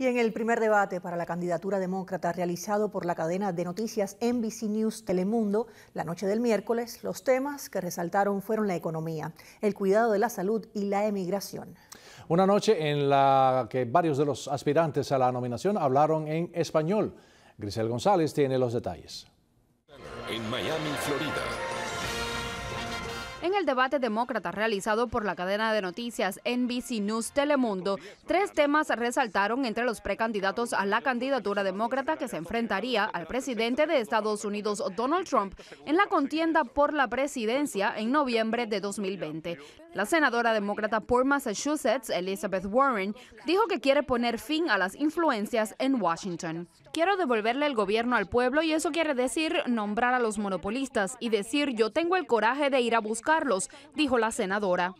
Y en el primer debate para la candidatura demócrata realizado por la cadena de noticias NBC News Telemundo la noche del miércoles, los temas que resaltaron fueron la economía, el cuidado de la salud y la emigración. Una noche en la que varios de los aspirantes a la nominación hablaron en español. Grisel González tiene los detalles. En Miami, Florida. En el debate demócrata realizado por la cadena de noticias NBC News Telemundo, tres temas resaltaron entre los precandidatos a la candidatura demócrata que se enfrentaría al presidente de Estados Unidos Donald Trump en la contienda por la presidencia en noviembre de 2020. La senadora demócrata por Massachusetts, Elizabeth Warren, dijo que quiere poner fin a las influencias en Washington. Quiero devolverle el gobierno al pueblo y eso quiere decir nombrar a los monopolistas y decir yo tengo el coraje de ir a buscar Carlos, dijo la senadora.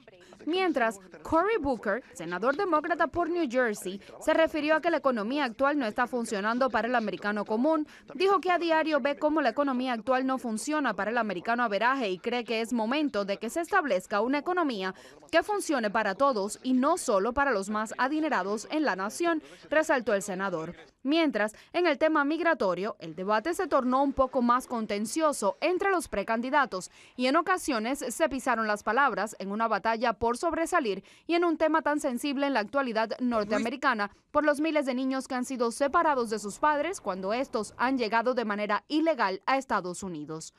Mientras, Cory Booker, senador demócrata por New Jersey, se refirió a que la economía actual no está funcionando para el americano común. Dijo que a diario ve cómo la economía actual no funciona para el americano averaje y cree que es momento de que se establezca una economía que funcione para todos y no solo para los más adinerados en la nación, resaltó el senador. Mientras, en el tema migratorio, el debate se tornó un poco más contencioso entre los precandidatos y en ocasiones se pisaron las palabras en una batalla por sobresalir y en un tema tan sensible en la actualidad norteamericana por los miles de niños que han sido separados de sus padres cuando estos han llegado de manera ilegal a Estados Unidos.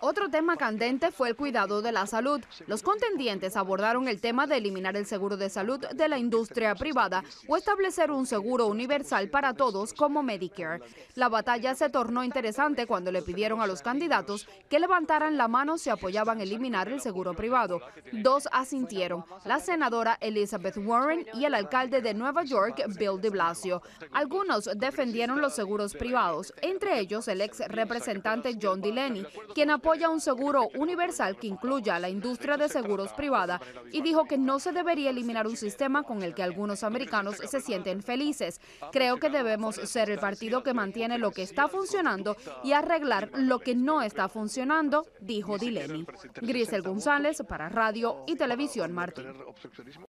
Otro tema candente fue el cuidado de la salud. Los contendientes abordaron el tema de eliminar el seguro de salud de la industria privada o establecer un seguro universal para todos como Medicare. La batalla se tornó interesante cuando le pidieron a los candidatos que levantaran la mano si apoyaban eliminar el seguro privado. Dos asintieron, la senadora Elizabeth Warren y el alcalde de Nueva York, Bill de Blasio. Algunos defendieron los seguros privados, entre ellos el ex representante John Delaney, quien apoya un seguro universal que incluya a la industria de seguros privada y dijo que no se debería eliminar un sistema con el que algunos americanos se sienten felices. Creo que debemos ser el partido que mantiene lo que está funcionando y arreglar lo que no está funcionando, dijo Dileni. Grisel González para Radio y Televisión Martín.